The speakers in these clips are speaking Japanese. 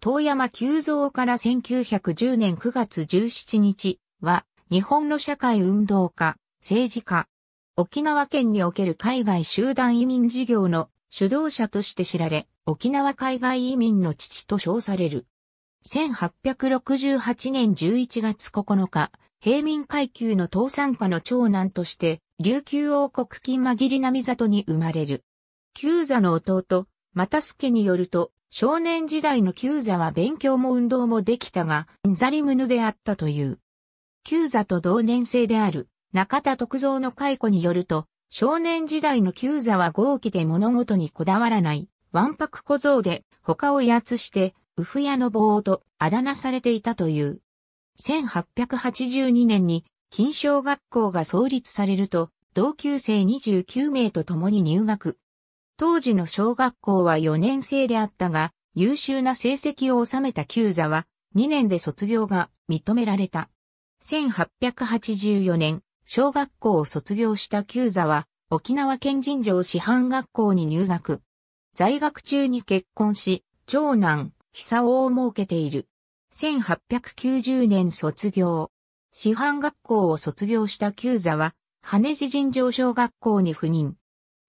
遠山久蔵から1910年9月17日は、日本の社会運動家、政治家、沖縄県における海外集団移民事業の主導者として知られ、沖縄海外移民の父と称される。1868年11月9日、平民階級の倒産家の長男として、琉球王国金紛り並里に生まれる。旧座の弟、又助によると、少年時代の旧座は勉強も運動もできたが、ザリムヌであったという。旧座と同年生である中田徳造の解雇によると、少年時代の旧座は豪気で物事にこだわらない、わんぱく小僧で他を威圧して、ウフやの棒とあだ名されていたという。1882年に金賞学校が創立されると、同級生29名と共に入学。当時の小学校は4年生であったが、優秀な成績を収めた旧座は、2年で卒業が認められた。1884年、小学校を卒業した旧座は、沖縄県人情師範学校に入学。在学中に結婚し、長男、久男を設けている。1890年卒業。師範学校を卒業した旧座は、羽地人常小学校に赴任。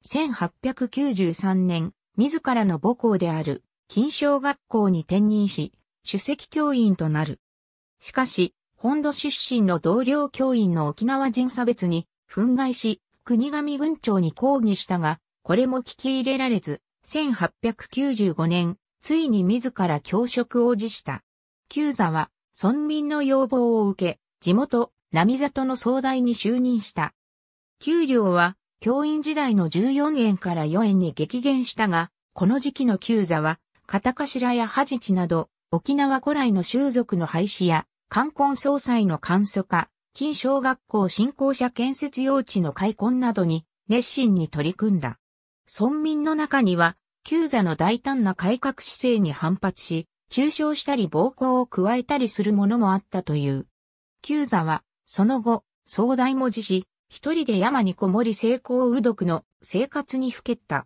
1893年、自らの母校である、金賞学校に転任し、主席教員となる。しかし、本土出身の同僚教員の沖縄人差別に、憤慨し、国神軍長に抗議したが、これも聞き入れられず、1895年、ついに自ら教職を辞した。旧座は、村民の要望を受け、地元、並里の総大に就任した。給料は、教員時代の14円から4円に激減したが、この時期の旧座は、片頭やハジチなど、沖縄古来の習俗の廃止や、冠婚葬祭の簡素化、近小学校振興者建設用地の開墾などに熱心に取り組んだ。村民の中には、旧座の大胆な改革姿勢に反発し、中傷したり暴行を加えたりするものもあったという。旧座は、その後、壮大も辞し、一人で山にこもり成功うどくの生活にふけった。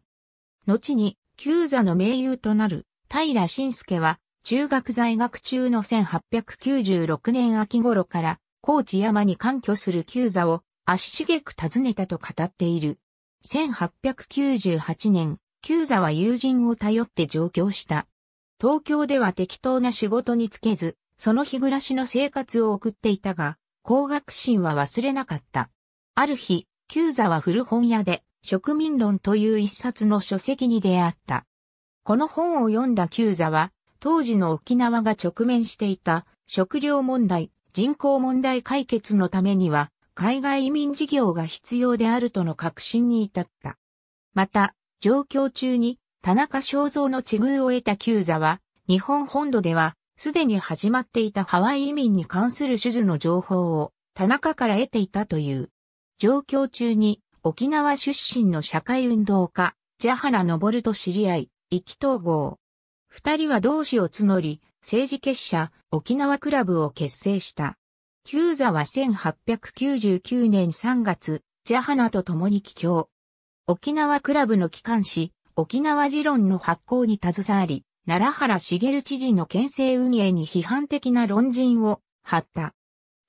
後に、旧座の名優となる平信介は、中学在学中の1896年秋頃から、高知山に干挙する旧座を足しげく訪ねたと語っている。1898年、旧座は友人を頼って上京した。東京では適当な仕事に就けず、その日暮らしの生活を送っていたが、高学心は忘れなかった。ある日、旧座は古本屋で、植民論という一冊の書籍に出会った。この本を読んだ旧座は、当時の沖縄が直面していた食料問題、人口問題解決のためには、海外移民事業が必要であるとの確信に至った。また、状況中に田中正造の地遇を得た旧座は、日本本土では、すでに始まっていたハワイ移民に関する手術の情報を田中から得ていたという。上京中に沖縄出身の社会運動家、ジャハノボルと知り合い、意気統合。二人は同志を募り、政治結社、沖縄クラブを結成した。旧座は1899年3月、ジャハナと共に帰郷。沖縄クラブの機関し、沖縄持論の発行に携わり、奈良原茂知事の県政運営に批判的な論陣を張った。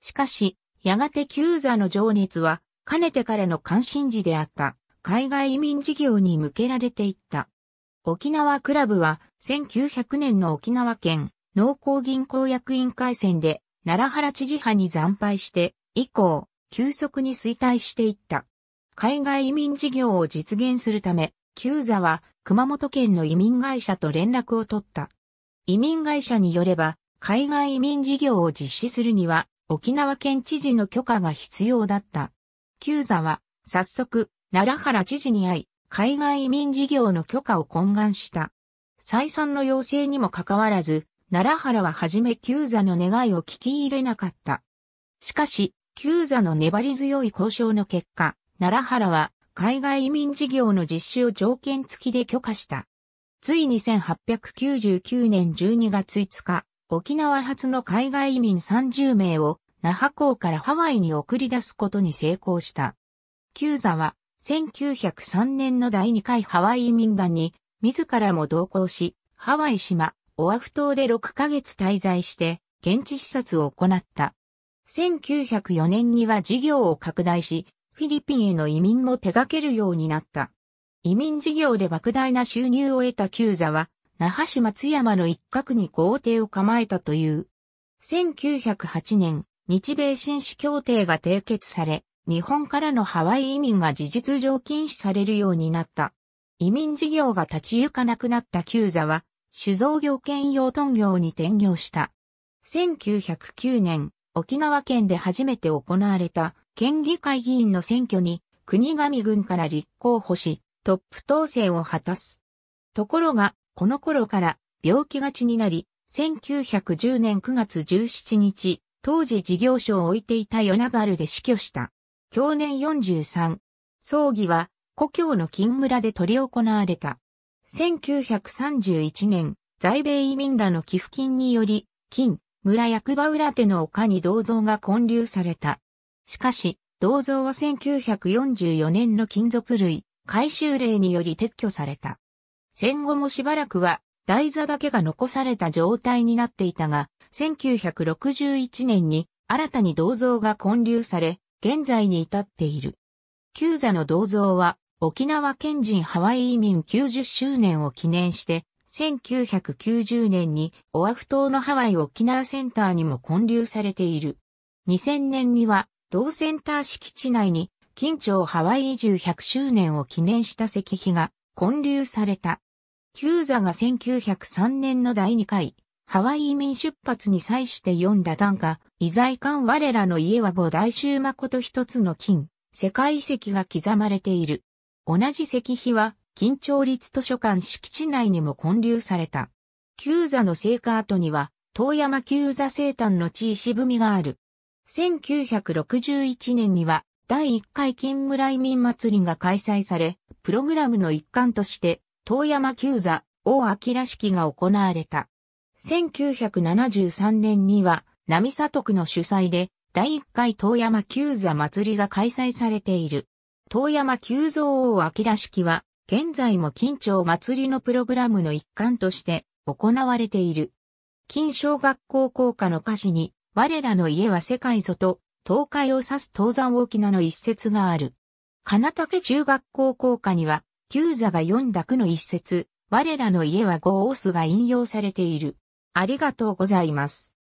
しかし、やがてーザの情熱はかねてからの関心事であった海外移民事業に向けられていった。沖縄クラブは1900年の沖縄県農工銀行役員会選で奈良原知事派に惨敗して以降急速に衰退していった。海外移民事業を実現するため、旧座は熊本県の移民会社と連絡を取った。移民会社によれば、海外移民事業を実施するには、沖縄県知事の許可が必要だった。久座は、早速、奈良原知事に会い、海外移民事業の許可を懇願した。再三の要請にもかかわらず、奈良原ははじめ久座の願いを聞き入れなかった。しかし、久座の粘り強い交渉の結果、奈良原は海外移民事業の実施を条件付きで許可した。ついに1899年12月5日、沖縄発の海外移民30名を那覇港からハワイに送り出すことに成功した。キューザは1903年の第2回ハワイ移民団に自らも同行し、ハワイ島、オアフ島で6ヶ月滞在して現地視察を行った。1904年には事業を拡大し、フィリピンへの移民も手掛けるようになった。移民事業で莫大な収入を得たキューザは、那覇市松山の一角に豪邸を構えたという。1908年、日米紳士協定が締結され、日本からのハワイ移民が事実上禁止されるようになった。移民事業が立ち行かなくなった旧座は、酒造業兼養豚業に転業した。1909年、沖縄県で初めて行われた県議会議員の選挙に国神軍から立候補し、トップ当選を果たす。ところが、この頃から病気がちになり、1910年9月17日、当時事業所を置いていたナバルで死去した。去年43。葬儀は、故郷の金村で取り行われた。1931年、在米移民らの寄付金により、金、村役場裏手の丘に銅像が建立された。しかし、銅像は1944年の金属類、回収令により撤去された。戦後もしばらくは、台座だけが残された状態になっていたが、1961年に新たに銅像が建立され、現在に至っている。旧座の銅像は、沖縄県人ハワイ移民90周年を記念して、1990年にオアフ島のハワイ沖縄センターにも建立されている。2000年には、同センター敷地内に、近町ハワイ移住100周年を記念した石碑が建立された。旧座が1903年の第2回ハワイ移民出発に際して読んだ短歌、異在館我らの家は五大衆誠一つの金、世界遺跡が刻まれている。同じ石碑は、金町立図書館敷地内にも建立された。旧座の聖火跡には、遠山旧座生誕の地石踏みがある。1961年には、第1回金村移民祭りが開催され、プログラムの一環として、遠山旧座、王明式が行われた。1973年には、並里区の主催で、第1回東山久座祭りが開催されている。東山久蔵王秋きは、現在も金町祭りのプログラムの一環として行われている。金小学校校歌の歌詞に、我らの家は世界ぞと、東海を指す東山沖縄の一節がある。金竹中学校校歌には、旧座が四句の一節、我らの家は五オスが引用されている。ありがとうございます。